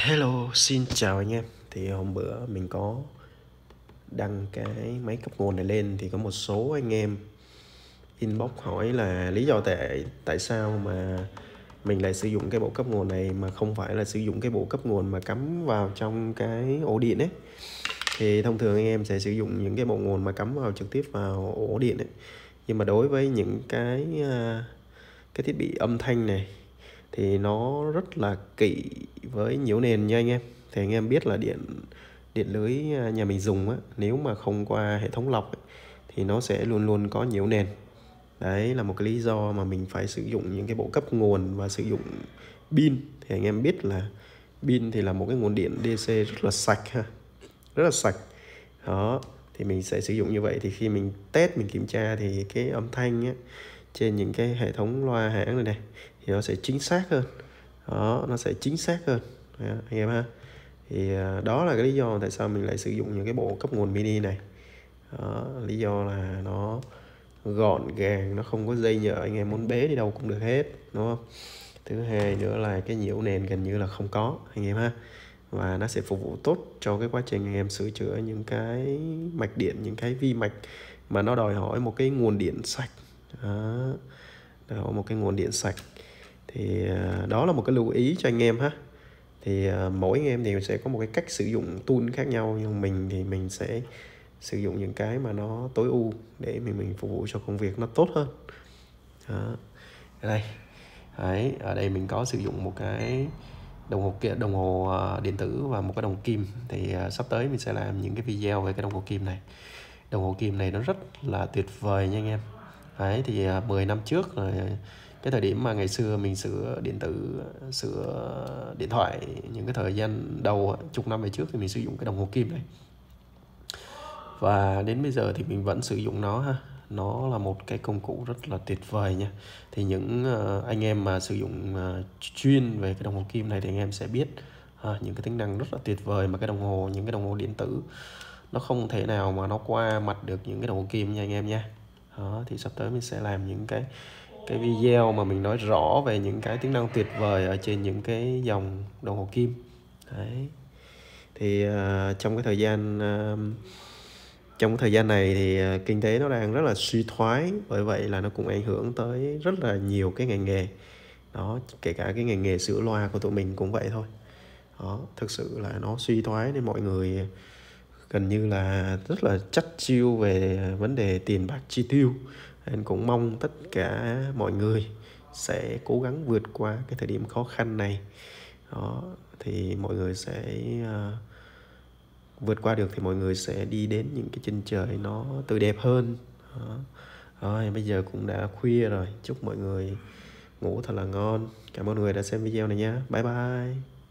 Hello, xin chào anh em Thì hôm bữa mình có đăng cái máy cấp nguồn này lên Thì có một số anh em inbox hỏi là lý do tại tại sao mà mình lại sử dụng cái bộ cấp nguồn này mà không phải là sử dụng cái bộ cấp nguồn mà cắm vào trong cái ổ điện ấy thì thông thường anh em sẽ sử dụng những cái bộ nguồn mà cắm vào trực tiếp vào ổ điện ấy nhưng mà đối với những cái à, cái thiết bị âm thanh này thì nó rất là kỹ với nhiễu nền nha anh em thì anh em biết là điện điện lưới à, nhà mình dùng á nếu mà không qua hệ thống lọc ấy, thì nó sẽ luôn luôn có nhiễu nền đấy là một cái lý do mà mình phải sử dụng những cái bộ cấp nguồn và sử dụng pin thì anh em biết là pin thì là một cái nguồn điện DC rất là sạch ha rất là sạch đó thì mình sẽ sử dụng như vậy thì khi mình test mình kiểm tra thì cái âm thanh á, trên những cái hệ thống loa hãng này này thì nó sẽ chính xác hơn đó nó sẽ chính xác hơn đó, dạ, anh em ha thì à, đó là cái lý do tại sao mình lại sử dụng những cái bộ cấp nguồn mini này đó, lý do là nó gọn gàng nó không có dây nhựa anh em muốn bế đi đâu cũng được hết đúng không thứ hai nữa là cái nhiễu nền gần như là không có anh em ha và nó sẽ phục vụ tốt cho cái quá trình anh em sửa chữa những cái mạch điện những cái vi mạch mà nó đòi hỏi một cái nguồn điện sạch đó, hỏi một cái nguồn điện sạch thì ờ, đó là một cái lưu ý cho anh em ha thì ờ, mỗi anh em thì sẽ có một cái cách sử dụng tool khác nhau nhưng mình thì mình sẽ sử dụng những cái mà nó tối ưu để mình mình phục vụ cho công việc nó tốt hơn đó. ở đây Đấy, ở đây mình có sử dụng một cái đồng hồ kia đồng hồ ờ, điện tử và một cái đồng kim thì sắp tới mình sẽ làm những cái video về cái đồng hồ kim này đồng hồ kim này nó rất là tuyệt vời nha anh em Đấy, thì 10 năm trước rồi cái thời điểm mà ngày xưa mình sửa điện tử sửa điện thoại những cái thời gian đầu chục năm về trước thì mình sử dụng cái đồng hồ kim này và đến bây giờ thì mình vẫn sử dụng nó ha nó là một cái công cụ rất là tuyệt vời nha thì những ờ, anh em mà sử dụng ờ, chuyên về cái đồng hồ kim này thì anh em sẽ biết à, những cái tính năng rất là tuyệt vời mà cái đồng hồ những cái đồng hồ điện tử nó không thể nào mà nó qua mặt được những cái đồng hồ kim nha anh em nha đó, thì sắp tới mình sẽ làm những cái cái video mà mình nói rõ về những cái tính năng tuyệt vời ở trên những cái dòng đồng hồ kim đấy thì uh, trong cái thời gian uh, trong cái thời gian này thì uh, kinh tế nó đang rất là suy thoái bởi vậy là nó cũng ảnh hưởng tới rất là nhiều cái ngành nghề đó kể cả cái ngành nghề sửa loa của tụi mình cũng vậy thôi đó thực sự là nó suy thoái nên mọi người gần như là rất là chắc chiêu về vấn đề tiền bạc chi tiêu anh cũng mong tất cả mọi người sẽ cố gắng vượt qua cái thời điểm khó khăn này đó thì mọi người sẽ uh, vượt qua được thì mọi người sẽ đi đến những cái chân trời nó tươi đẹp hơn đó. rồi bây giờ cũng đã khuya rồi chúc mọi người ngủ thật là ngon cảm ơn mọi người đã xem video này nha. bye bye